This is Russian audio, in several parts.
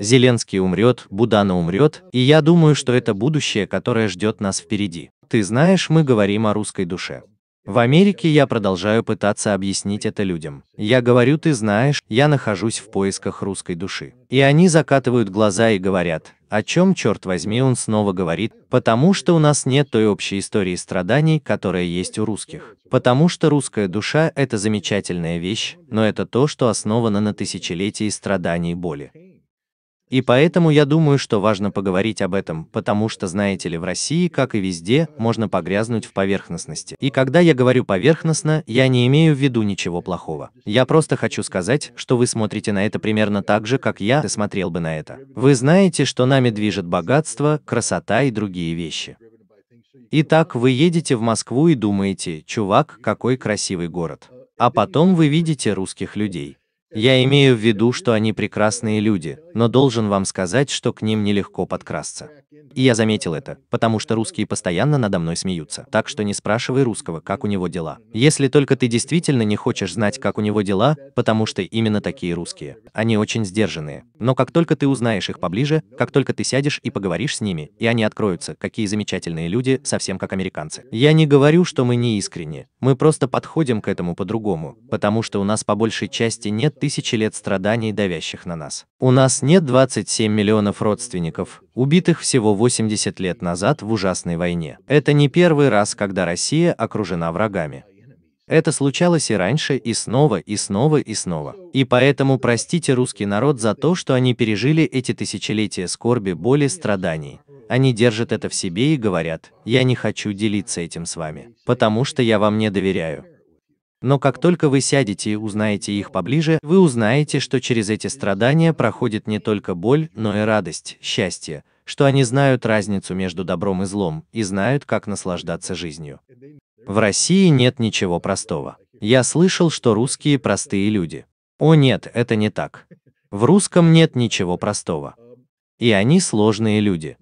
Зеленский умрет, Будана умрет, и я думаю, что это будущее, которое ждет нас впереди. Ты знаешь, мы говорим о русской душе. В Америке я продолжаю пытаться объяснить это людям. Я говорю, ты знаешь, я нахожусь в поисках русской души. И они закатывают глаза и говорят, о чем, черт возьми, он снова говорит, потому что у нас нет той общей истории страданий, которая есть у русских. Потому что русская душа – это замечательная вещь, но это то, что основано на тысячелетии страданий и боли. И поэтому я думаю, что важно поговорить об этом, потому что, знаете ли, в России, как и везде, можно погрязнуть в поверхностности. И когда я говорю поверхностно, я не имею в виду ничего плохого. Я просто хочу сказать, что вы смотрите на это примерно так же, как я смотрел бы на это. Вы знаете, что нами движет богатство, красота и другие вещи. Итак, вы едете в Москву и думаете, чувак, какой красивый город. А потом вы видите русских людей я имею в виду, что они прекрасные люди, но должен вам сказать, что к ним нелегко подкрасться. И я заметил это, потому что русские постоянно надо мной смеются. Так что не спрашивай русского, как у него дела. Если только ты действительно не хочешь знать, как у него дела, потому что именно такие русские. Они очень сдержанные. Но как только ты узнаешь их поближе, как только ты сядешь и поговоришь с ними, и они откроются, какие замечательные люди, совсем как американцы. Я не говорю, что мы не искренне. Мы просто подходим к этому по-другому, потому что у нас по большей части нет тысячи лет страданий, давящих на нас. У нас нет 27 миллионов родственников, убитых всего 80 лет назад в ужасной войне. Это не первый раз, когда Россия окружена врагами. Это случалось и раньше, и снова, и снова, и снова. И поэтому простите русский народ за то, что они пережили эти тысячелетия скорби, боли, страданий. Они держат это в себе и говорят, я не хочу делиться этим с вами, потому что я вам не доверяю. Но как только вы сядете и узнаете их поближе, вы узнаете, что через эти страдания проходит не только боль, но и радость, счастье, что они знают разницу между добром и злом и знают, как наслаждаться жизнью. В России нет ничего простого. Я слышал, что русские простые люди. О нет, это не так. В русском нет ничего простого. И они сложные люди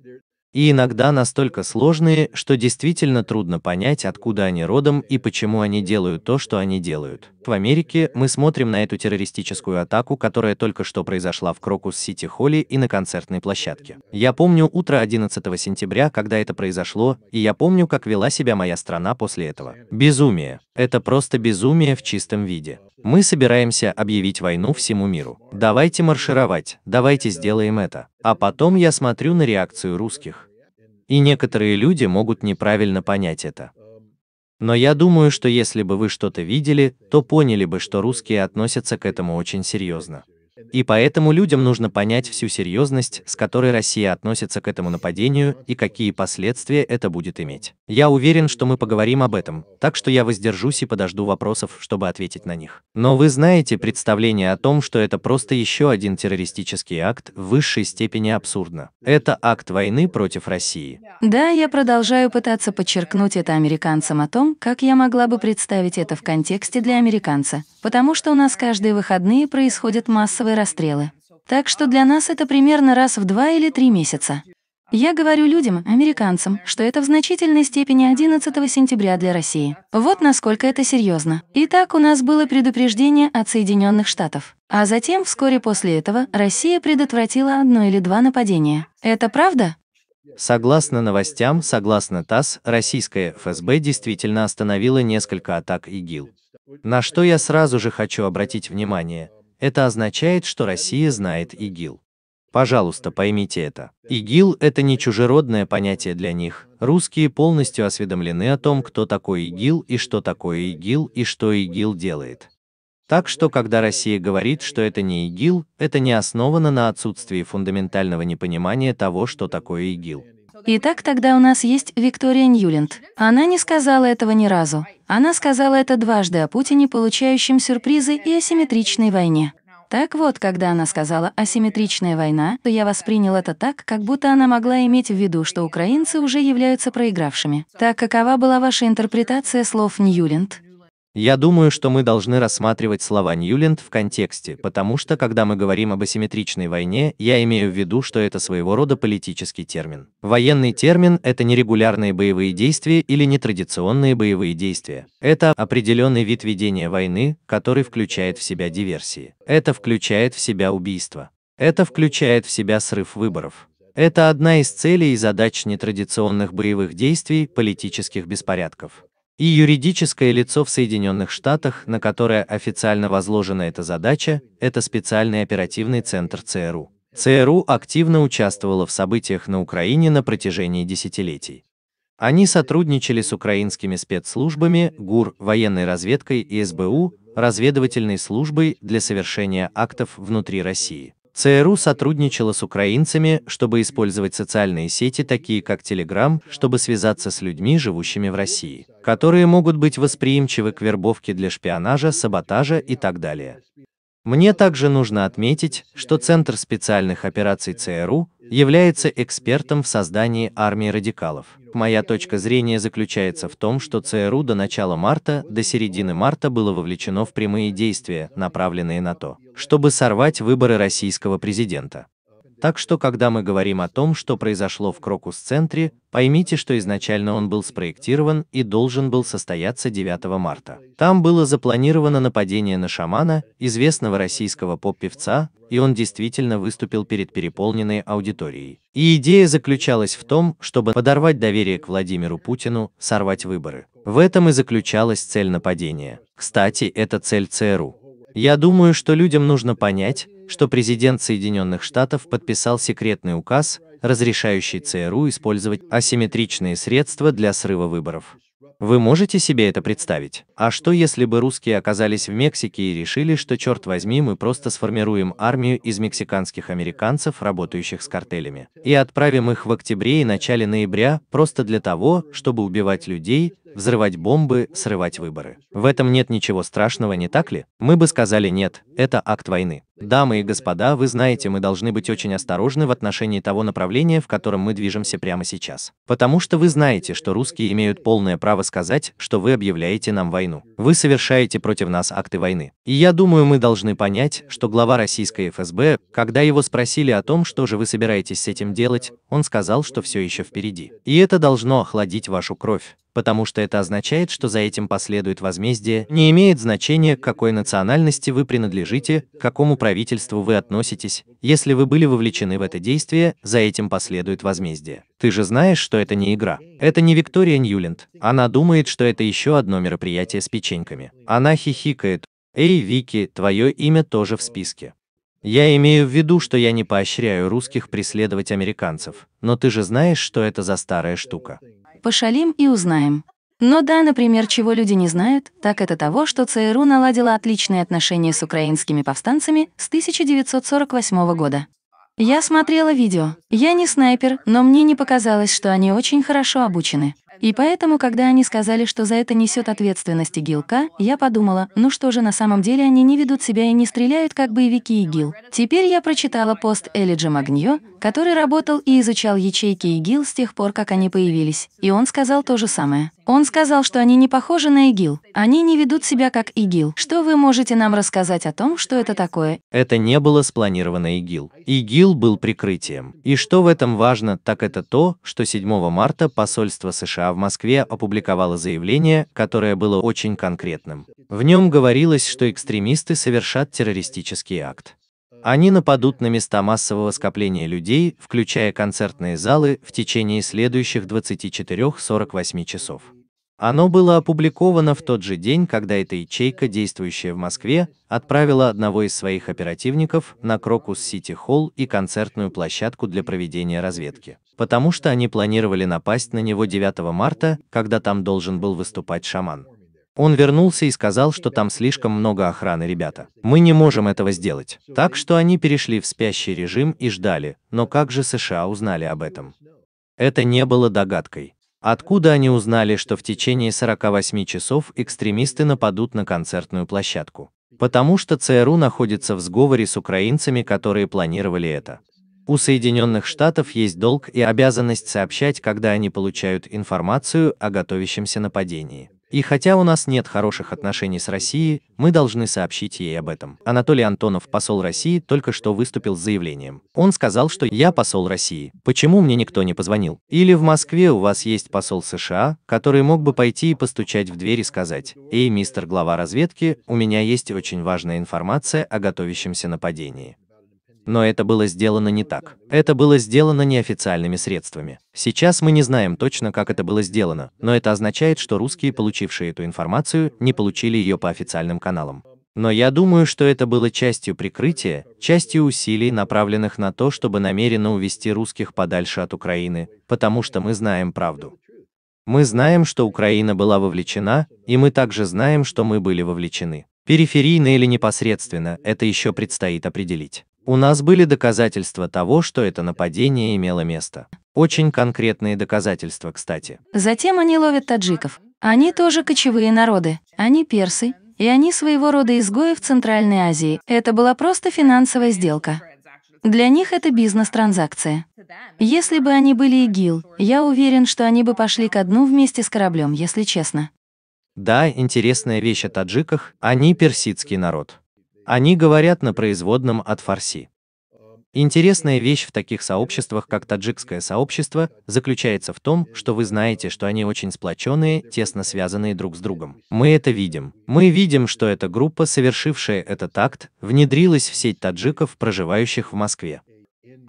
и иногда настолько сложные, что действительно трудно понять, откуда они родом и почему они делают то, что они делают. В Америке мы смотрим на эту террористическую атаку, которая только что произошла в Крокус-Сити-Холли и на концертной площадке. Я помню утро 11 сентября, когда это произошло, и я помню, как вела себя моя страна после этого. Безумие. Это просто безумие в чистом виде. Мы собираемся объявить войну всему миру. Давайте маршировать, давайте сделаем это. А потом я смотрю на реакцию русских. И некоторые люди могут неправильно понять это. Но я думаю, что если бы вы что-то видели, то поняли бы, что русские относятся к этому очень серьезно. И поэтому людям нужно понять всю серьезность, с которой Россия относится к этому нападению и какие последствия это будет иметь. Я уверен, что мы поговорим об этом, так что я воздержусь и подожду вопросов, чтобы ответить на них. Но вы знаете представление о том, что это просто еще один террористический акт в высшей степени абсурдно. Это акт войны против России. Да, я продолжаю пытаться подчеркнуть это американцам о том, как я могла бы представить это в контексте для американца, потому что у нас каждые выходные происходят массовые первые расстрелы. Так что для нас это примерно раз в два или три месяца. Я говорю людям, американцам, что это в значительной степени 11 сентября для России. Вот насколько это серьезно. Итак, у нас было предупреждение от Соединенных Штатов. А затем, вскоре после этого, Россия предотвратила одно или два нападения. Это правда? Согласно новостям, согласно ТАСС, российская ФСБ действительно остановила несколько атак ИГИЛ. На что я сразу же хочу обратить внимание – это означает, что Россия знает ИГИЛ. Пожалуйста, поймите это. ИГИЛ – это не чужеродное понятие для них. Русские полностью осведомлены о том, кто такой ИГИЛ и что такое ИГИЛ и что ИГИЛ делает. Так что, когда Россия говорит, что это не ИГИЛ, это не основано на отсутствии фундаментального непонимания того, что такое ИГИЛ. Итак, тогда у нас есть Виктория Ньюленд. Она не сказала этого ни разу. Она сказала это дважды о Путине, получающем сюрпризы и асимметричной войне. Так вот, когда она сказала «асимметричная война», то я воспринял это так, как будто она могла иметь в виду, что украинцы уже являются проигравшими. Так какова была ваша интерпретация слов Ньюленд? Я думаю, что мы должны рассматривать слова Ньюленд в контексте, потому что когда мы говорим об асимметричной войне, я имею в виду, что это своего рода политический термин. Военный термин – это нерегулярные боевые действия или нетрадиционные боевые действия. Это определенный вид ведения войны, который включает в себя диверсии. Это включает в себя убийство. Это включает в себя срыв выборов. Это одна из целей и задач нетрадиционных боевых действий, политических беспорядков и юридическое лицо в Соединенных Штатах, на которое официально возложена эта задача, это специальный оперативный центр ЦРУ. ЦРУ активно участвовало в событиях на Украине на протяжении десятилетий. Они сотрудничали с украинскими спецслужбами, ГУР, военной разведкой и СБУ, разведывательной службой для совершения актов внутри России. ЦРУ сотрудничала с украинцами, чтобы использовать социальные сети, такие как Telegram, чтобы связаться с людьми, живущими в России, которые могут быть восприимчивы к вербовке для шпионажа, саботажа и так далее. Мне также нужно отметить, что Центр специальных операций ЦРУ является экспертом в создании армии радикалов. Моя точка зрения заключается в том, что ЦРУ до начала марта, до середины марта было вовлечено в прямые действия, направленные на то, чтобы сорвать выборы российского президента. Так что, когда мы говорим о том, что произошло в Крокус-центре, поймите, что изначально он был спроектирован и должен был состояться 9 марта. Там было запланировано нападение на шамана, известного российского поп-певца, и он действительно выступил перед переполненной аудиторией. И идея заключалась в том, чтобы подорвать доверие к Владимиру Путину, сорвать выборы. В этом и заключалась цель нападения. Кстати, это цель ЦРУ. Я думаю, что людям нужно понять, что президент Соединенных Штатов подписал секретный указ, разрешающий ЦРУ использовать асимметричные средства для срыва выборов. Вы можете себе это представить? А что если бы русские оказались в Мексике и решили, что, черт возьми, мы просто сформируем армию из мексиканских американцев, работающих с картелями, и отправим их в октябре и начале ноября просто для того, чтобы убивать людей, взрывать бомбы, срывать выборы. В этом нет ничего страшного, не так ли? Мы бы сказали нет, это акт войны. Дамы и господа, вы знаете, мы должны быть очень осторожны в отношении того направления, в котором мы движемся прямо сейчас. Потому что вы знаете, что русские имеют полное право сказать, что вы объявляете нам войну. Вы совершаете против нас акты войны. И я думаю, мы должны понять, что глава российской ФСБ, когда его спросили о том, что же вы собираетесь с этим делать, он сказал, что все еще впереди. И это должно охладить вашу кровь потому что это означает, что за этим последует возмездие, не имеет значения, к какой национальности вы принадлежите, к какому правительству вы относитесь, если вы были вовлечены в это действие, за этим последует возмездие. Ты же знаешь, что это не игра. Это не Виктория Ньюленд. Она думает, что это еще одно мероприятие с печеньками. Она хихикает. «Эй, Вики, твое имя тоже в списке». Я имею в виду, что я не поощряю русских преследовать американцев, но ты же знаешь, что это за старая штука. Пошалим и узнаем. Но да, например, чего люди не знают, так это того, что ЦРУ наладила отличные отношения с украинскими повстанцами с 1948 года. Я смотрела видео. Я не снайпер, но мне не показалось, что они очень хорошо обучены. И поэтому, когда они сказали, что за это несет ответственность ИГИЛКа, я подумала, ну что же, на самом деле они не ведут себя и не стреляют, как боевики ИГИЛ. Теперь я прочитала пост Элиджа Магньо, который работал и изучал ячейки ИГИЛ с тех пор, как они появились, и он сказал то же самое. Он сказал, что они не похожи на ИГИЛ, они не ведут себя как ИГИЛ. Что вы можете нам рассказать о том, что это такое? Это не было спланировано ИГИЛ. ИГИЛ был прикрытием. И что в этом важно, так это то, что 7 марта посольство США в Москве опубликовала заявление, которое было очень конкретным. В нем говорилось, что экстремисты совершат террористический акт. Они нападут на места массового скопления людей, включая концертные залы, в течение следующих 24-48 часов. Оно было опубликовано в тот же день, когда эта ячейка, действующая в Москве, отправила одного из своих оперативников на Крокус-Сити-Холл и концертную площадку для проведения разведки, потому что они планировали напасть на него 9 марта, когда там должен был выступать шаман. Он вернулся и сказал, что там слишком много охраны, ребята. Мы не можем этого сделать. Так что они перешли в спящий режим и ждали, но как же США узнали об этом? Это не было догадкой. Откуда они узнали, что в течение 48 часов экстремисты нападут на концертную площадку? Потому что ЦРУ находится в сговоре с украинцами, которые планировали это. У Соединенных Штатов есть долг и обязанность сообщать, когда они получают информацию о готовящемся нападении. И хотя у нас нет хороших отношений с Россией, мы должны сообщить ей об этом. Анатолий Антонов, посол России, только что выступил с заявлением. Он сказал, что «я посол России. Почему мне никто не позвонил?» Или в Москве у вас есть посол США, который мог бы пойти и постучать в дверь и сказать «Эй, мистер глава разведки, у меня есть очень важная информация о готовящемся нападении но это было сделано не так. Это было сделано неофициальными средствами. Сейчас мы не знаем точно, как это было сделано, но это означает, что русские, получившие эту информацию, не получили ее по официальным каналам. Но я думаю, что это было частью прикрытия, частью усилий, направленных на то, чтобы намеренно увести русских подальше от Украины, потому что мы знаем правду. Мы знаем, что Украина была вовлечена, и мы также знаем, что мы были вовлечены. Периферийно или непосредственно, это еще предстоит определить. У нас были доказательства того, что это нападение имело место. Очень конкретные доказательства, кстати. Затем они ловят таджиков. Они тоже кочевые народы. Они персы, и они своего рода изгои в Центральной Азии. Это была просто финансовая сделка. Для них это бизнес-транзакция. Если бы они были ИГИЛ, я уверен, что они бы пошли ко дну вместе с кораблем, если честно. Да, интересная вещь о таджиках, они персидский народ. Они говорят на производном от фарси. Интересная вещь в таких сообществах, как таджикское сообщество, заключается в том, что вы знаете, что они очень сплоченные, тесно связанные друг с другом. Мы это видим. Мы видим, что эта группа, совершившая этот акт, внедрилась в сеть таджиков, проживающих в Москве.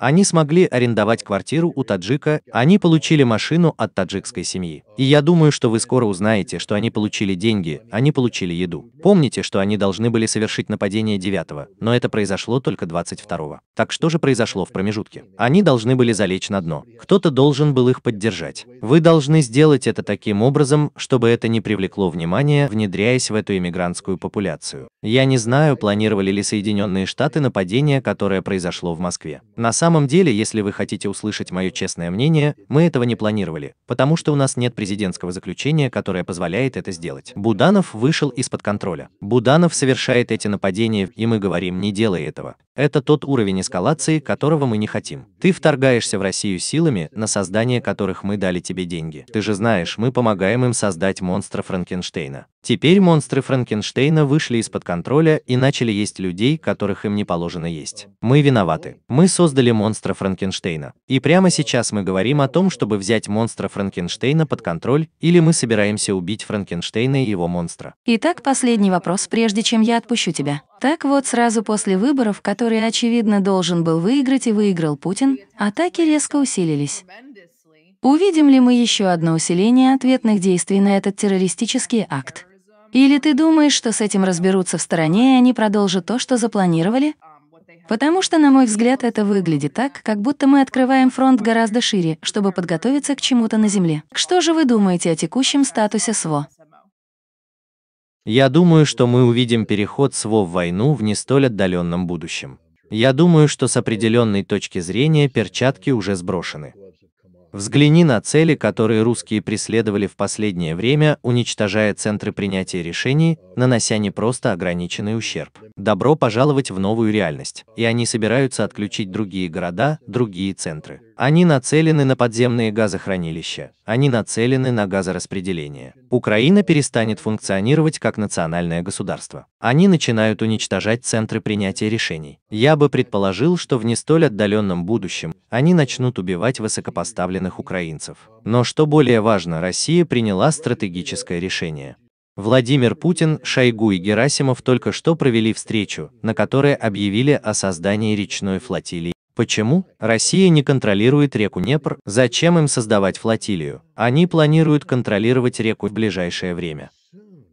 Они смогли арендовать квартиру у таджика, они получили машину от таджикской семьи. И я думаю, что вы скоро узнаете, что они получили деньги, они получили еду. Помните, что они должны были совершить нападение 9 но это произошло только 22 -го. Так что же произошло в промежутке? Они должны были залечь на дно. Кто-то должен был их поддержать. Вы должны сделать это таким образом, чтобы это не привлекло внимания, внедряясь в эту иммигрантскую популяцию. Я не знаю, планировали ли Соединенные Штаты нападение, которое произошло в Москве. На самом самом деле, если вы хотите услышать мое честное мнение, мы этого не планировали, потому что у нас нет президентского заключения, которое позволяет это сделать. Буданов вышел из-под контроля. Буданов совершает эти нападения, и мы говорим, не делай этого. Это тот уровень эскалации, которого мы не хотим. Ты вторгаешься в Россию силами, на создание которых мы дали тебе деньги. Ты же знаешь, мы помогаем им создать монстра Франкенштейна. Теперь монстры Франкенштейна вышли из-под контроля и начали есть людей, которых им не положено есть. Мы виноваты. Мы создали монстра Франкенштейна. И прямо сейчас мы говорим о том, чтобы взять монстра Франкенштейна под контроль, или мы собираемся убить Франкенштейна и его монстра. Итак, последний вопрос, прежде чем я отпущу тебя. Так вот, сразу после выборов, которые, очевидно, должен был выиграть и выиграл Путин, атаки резко усилились. Увидим ли мы еще одно усиление ответных действий на этот террористический акт? Или ты думаешь, что с этим разберутся в стороне, и они продолжат то, что запланировали? Потому что, на мой взгляд, это выглядит так, как будто мы открываем фронт гораздо шире, чтобы подготовиться к чему-то на Земле. Что же вы думаете о текущем статусе СВО? Я думаю, что мы увидим переход СВО в войну в не столь отдаленном будущем. Я думаю, что с определенной точки зрения перчатки уже сброшены. Взгляни на цели, которые русские преследовали в последнее время, уничтожая центры принятия решений, нанося не просто ограниченный ущерб. Добро пожаловать в новую реальность, и они собираются отключить другие города, другие центры. Они нацелены на подземные газохранилища, они нацелены на газораспределение. Украина перестанет функционировать как национальное государство. Они начинают уничтожать центры принятия решений. Я бы предположил, что в не столь отдаленном будущем они начнут убивать высокопоставленных украинцев. Но что более важно, Россия приняла стратегическое решение. Владимир Путин, Шойгу и Герасимов только что провели встречу, на которой объявили о создании речной флотилии. Почему Россия не контролирует реку Днепр? Зачем им создавать флотилию? Они планируют контролировать реку в ближайшее время.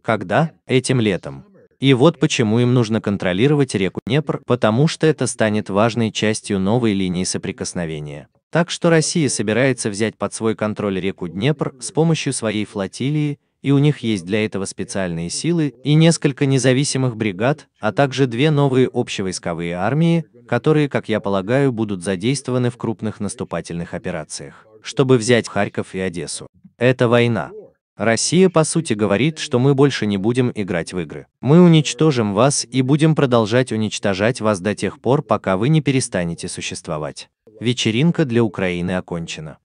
Когда? Этим летом. И вот почему им нужно контролировать реку Днепр, потому что это станет важной частью новой линии соприкосновения. Так что Россия собирается взять под свой контроль реку Днепр с помощью своей флотилии и у них есть для этого специальные силы и несколько независимых бригад, а также две новые общевойсковые армии, которые, как я полагаю, будут задействованы в крупных наступательных операциях, чтобы взять Харьков и Одессу. Это война. Россия, по сути, говорит, что мы больше не будем играть в игры. Мы уничтожим вас и будем продолжать уничтожать вас до тех пор, пока вы не перестанете существовать. Вечеринка для Украины окончена.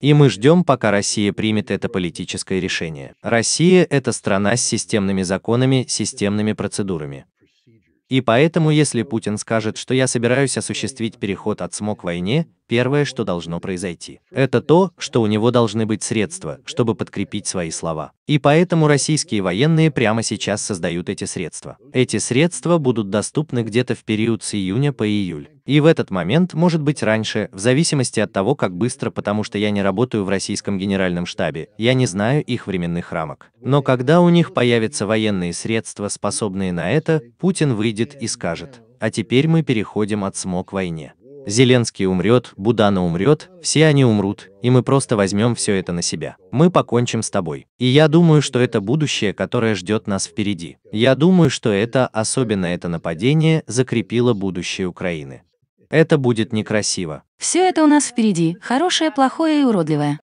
И мы ждем, пока Россия примет это политическое решение. Россия – это страна с системными законами, системными процедурами. И поэтому, если Путин скажет, что я собираюсь осуществить переход от СМО к войне, первое, что должно произойти, это то, что у него должны быть средства, чтобы подкрепить свои слова. И поэтому российские военные прямо сейчас создают эти средства. Эти средства будут доступны где-то в период с июня по июль. И в этот момент, может быть раньше, в зависимости от того, как быстро, потому что я не работаю в российском генеральном штабе, я не знаю их временных рамок. Но когда у них появятся военные средства, способные на это, Путин выйдет и скажет. А теперь мы переходим от смог к войне. Зеленский умрет, Будана умрет, все они умрут, и мы просто возьмем все это на себя. Мы покончим с тобой. И я думаю, что это будущее, которое ждет нас впереди. Я думаю, что это, особенно это нападение, закрепило будущее Украины. Это будет некрасиво. Все это у нас впереди, хорошее, плохое и уродливое.